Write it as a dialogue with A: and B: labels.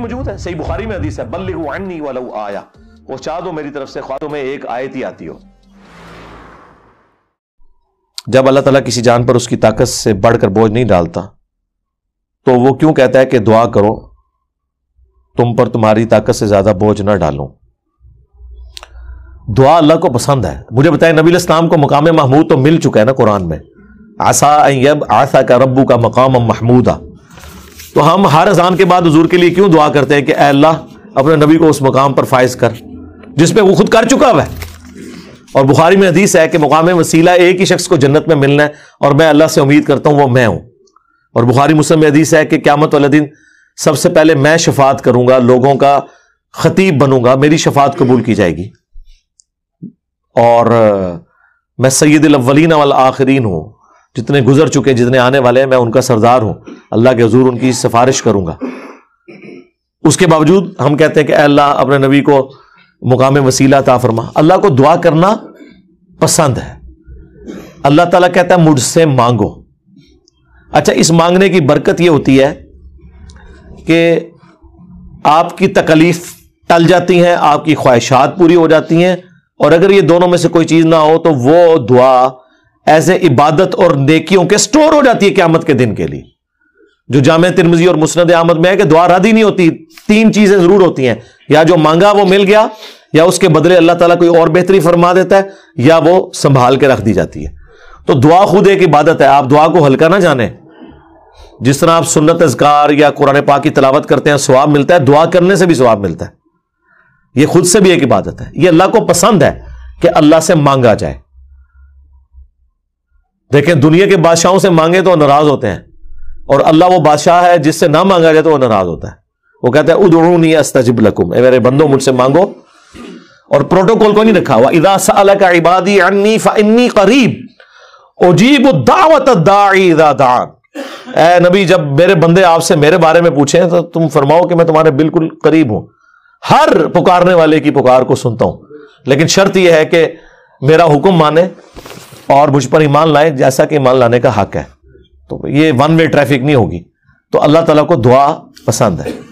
A: भी मौजूद है सही बुखारी में हदीस है बल्ली वाला आया वो चाह दो मेरी तरफ से ख्वादों में एक आयत ही आती हो जब अल्लाह ताला किसी जान पर उसकी ताकत से बढ़कर बोझ नहीं डालता तो वो क्यों कहता है कि दुआ करो तुम पर तुम्हारी ताकत से ज्यादा बोझ ना डालो दुआ अल्लाह को पसंद है मुझे बताएं नबी इस्लाम को मकाम महमूद तो मिल चुका है ना कुरान में आसा यब आसा का रब्बू का मकाम महमूदा तो हम हर अजान के बाद हजूर के लिए क्यों दुआ करते हैं कि अल्लाह अपने नबी को उस मुकाम पर फायज कर जिसमें वो खुद कर चुका हुआ है और बुखारी में हदीस है कि मुकाम वसीला एक ही शख्स को जन्नत में मिलना है और मैं अल्लाह से उम्मीद करता हूँ वो मैं हूँ और बुखारी मुस्लिम में हदीस है कि क्यामत वाले दिन सबसे पहले मैं शफात करूंगा लोगों का खतीब बनूंगा मेरी शफात कबूल की जाएगी और मैं सैद अव्वलीन आखरीन हूँ जितने गुजर चुके जितने आने वाले हैं मैं उनका सरदार हूँ अल्लाह के हजूर उनकी सिफारिश करूंगा उसके बावजूद हम कहते हैं कि अल्लाह अपने नबी को मुकाम वसीला ता फरमा अल्लाह को दुआ करना पसंद है अल्लाह ताला कहता है मुझसे मांगो अच्छा इस मांगने की बरकत यह होती है कि आपकी तकलीफ टल जाती हैं आपकी ख्वाहिशात पूरी हो जाती हैं और अगर ये दोनों में से कोई चीज़ ना हो तो वो दुआ ऐसे इबादत और नेकियों के स्टोर हो जाती है क्यामत के दिन के लिए जो जाम तिरमजी और मुस्द आमद में है कि दुआ रद ही नहीं होती तीन चीजें जरूर होती हैं या जो मांगा वो मिल गया या उसके बदले अल्लाह ताला कोई और बेहतरी फरमा देता है या वो संभाल के रख दी जाती है तो दुआ खुद एक इबादत है आप दुआ को हल्का ना जाने जिस तरह आप सुन्नत अजगार या कुरान पाक की तलावत करते हैं स्वाब मिलता है दुआ करने से भी स्वाब मिलता है यह खुद से भी एक इबादत है यह अल्लाह को पसंद है कि अल्लाह से मांगा जाए देखें दुनिया के बादशाहों से मांगे तो नाराज होते हैं और अल्लाह वो बादशाह है जिससे ना मांगा जाए तो वो नाराज होता है वो कहता है उदरूनी अस्तजिब लकुम मेरे बंदो मुझसे मांगो और प्रोटोकॉल को नहीं रखा हुआ इदा सला इबादी अन्नी फन्नी करीब ओजीब दावत दान ए नबी जब मेरे बंदे आपसे मेरे बारे में पूछे तो तुम फरमाओ कि मैं तुम्हारे बिल्कुल करीब हूं हर पुकारने वाले की पुकार को सुनता हूं लेकिन शर्त यह है कि मेरा हुक्म माने और मुझ पर ईमान लाए जैसा कि ईमान लाने का हक है तो ये वन वे ट्रैफिक नहीं होगी तो अल्लाह ताला को दुआ पसंद है